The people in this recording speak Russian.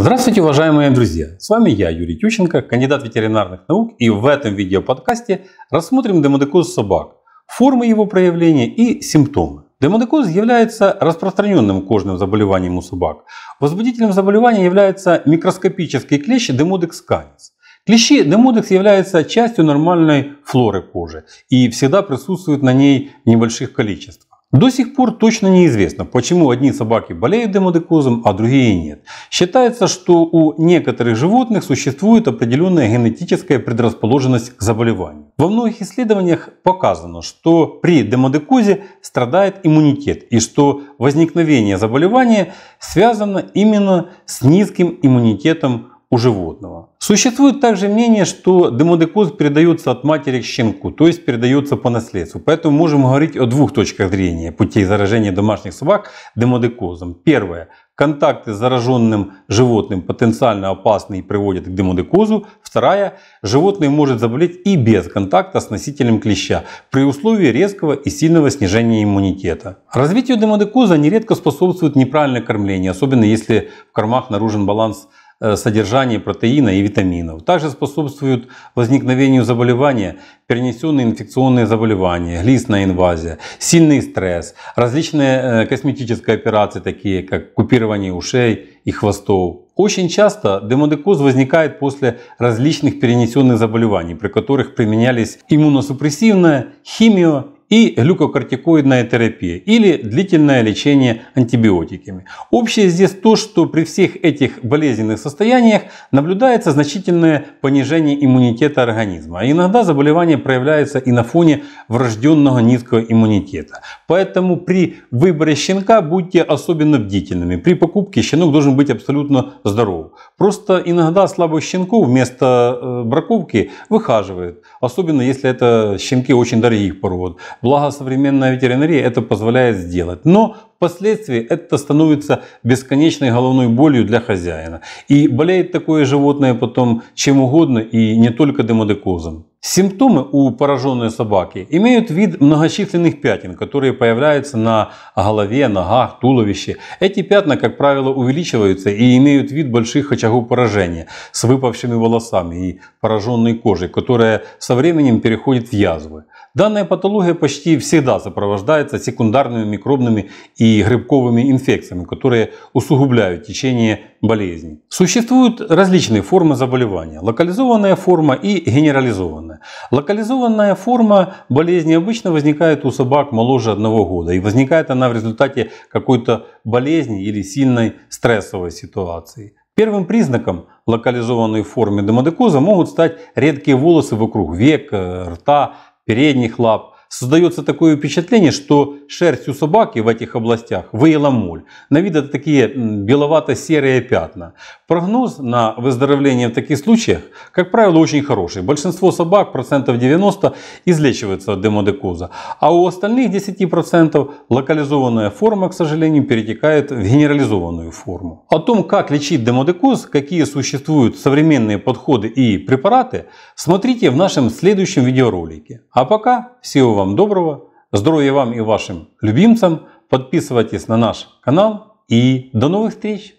Здравствуйте, уважаемые друзья! С вами я, Юрий Тющенко, кандидат ветеринарных наук, и в этом видеоподкасте рассмотрим демодекоз собак, формы его проявления и симптомы. Демодекоз является распространенным кожным заболеванием у собак. Возбудителем заболевания является микроскопический клещ демодекс канис. Клещи демодекс являются частью нормальной флоры кожи и всегда присутствуют на ней в небольших количествах. До сих пор точно неизвестно, почему одни собаки болеют демодекозом, а другие нет. Считается, что у некоторых животных существует определенная генетическая предрасположенность к заболеванию. Во многих исследованиях показано, что при демодекозе страдает иммунитет и что возникновение заболевания связано именно с низким иммунитетом у животного. Существует также мнение, что демодекоз передается от матери к щенку, то есть передается по наследству. Поэтому можем говорить о двух точках зрения путей заражения домашних собак демодекозом. Первое. Контакты с зараженным животным потенциально опасны и приводят к демодекозу. Вторая. Животное может заболеть и без контакта с носителем клеща при условии резкого и сильного снижения иммунитета. Развитию демодекоза нередко способствует неправильное кормление, особенно если в кормах наружен баланс Э, содержание протеина и витаминов. Также способствуют возникновению заболевания перенесенные инфекционные заболевания, глистная инвазия, сильный стресс, различные э, косметические операции, такие как купирование ушей и хвостов. Очень часто демодекоз возникает после различных перенесенных заболеваний, при которых применялись иммуносупрессивная, химио и глюкокортикоидная терапия или длительное лечение антибиотиками. Общее здесь то, что при всех этих болезненных состояниях наблюдается значительное понижение иммунитета организма. А иногда заболевание проявляется и на фоне врожденного низкого иммунитета. Поэтому при выборе щенка будьте особенно бдительными. При покупке щенок должен быть абсолютно здоров. Просто иногда слабых щенков вместо э, браковки выхаживают. Особенно если это щенки очень дорогих пород. Благо современная ветеринария это позволяет сделать. Но впоследствии это становится бесконечной головной болью для хозяина. И болеет такое животное потом чем угодно и не только демодекозом. Симптомы у пораженной собаки имеют вид многочисленных пятен, которые появляются на голове, ногах, туловище. Эти пятна, как правило, увеличиваются и имеют вид больших очагов поражения с выпавшими волосами и пораженной кожей, которая со временем переходит в язвы. Данная патология почти всегда сопровождается секундарными микробными и грибковыми инфекциями, которые усугубляют течение болезни. Существуют различные формы заболевания – локализованная форма и генерализованная локализованная. форма болезни обычно возникает у собак моложе одного года. И возникает она в результате какой-то болезни или сильной стрессовой ситуации. Первым признаком локализованной формы демодекоза могут стать редкие волосы вокруг век, э, рта, передних лап – Создается такое впечатление, что шерсть у собаки в этих областях выела моль. На вид это такие беловато-серые пятна. Прогноз на выздоровление в таких случаях, как правило, очень хороший. Большинство собак, процентов 90, излечивается от демодекоза. А у остальных 10% локализованная форма, к сожалению, перетекает в генерализованную форму. О том, как лечить демодекоз, какие существуют современные подходы и препараты, смотрите в нашем следующем видеоролике. А пока всего вам доброго, здоровья вам и вашим любимцам. Подписывайтесь на наш канал и до новых встреч!